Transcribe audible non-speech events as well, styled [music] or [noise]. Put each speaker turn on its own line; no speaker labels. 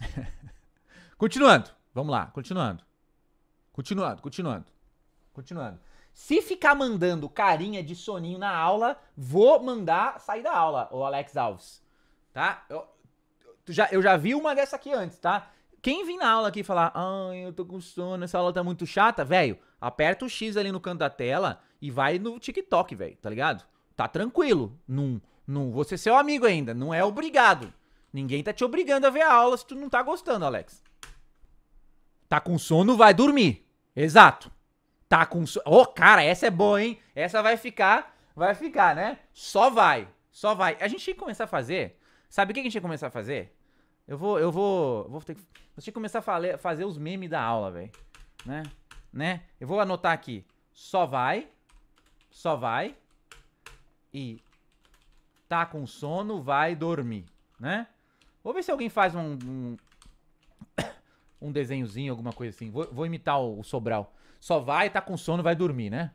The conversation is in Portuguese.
[laughs] continuando, vamos lá, continuando. Continuando, continuando. Continuando. Se ficar mandando carinha de soninho na aula, vou mandar sair da aula, o Alex Alves. Tá? Eu, já, eu já vi uma dessa aqui antes, tá? Quem vir na aula aqui e falar, ai, eu tô com sono, essa aula tá muito chata, velho, aperta o X ali no canto da tela e vai no TikTok, velho, tá ligado? Tá tranquilo. Não, não, você é seu amigo ainda, não é obrigado. Ninguém tá te obrigando a ver a aula se tu não tá gostando, Alex. Tá com sono, vai dormir. Exato. Tá com sono. Oh, cara, essa é boa, hein? Essa vai ficar, vai ficar, né? Só vai, só vai. A gente tinha que começar a fazer. Sabe o que a gente tinha que começar a fazer? Eu vou, eu vou, vou ter que, vou ter que começar a fale, fazer os memes da aula, velho. Né? Né? Eu vou anotar aqui. Só vai, só vai e tá com sono, vai dormir, né? Vou ver se alguém faz um... Um, [coughs] um desenhozinho, alguma coisa assim. Vou, vou imitar o, o Sobral. Só vai, tá com sono, vai dormir, né?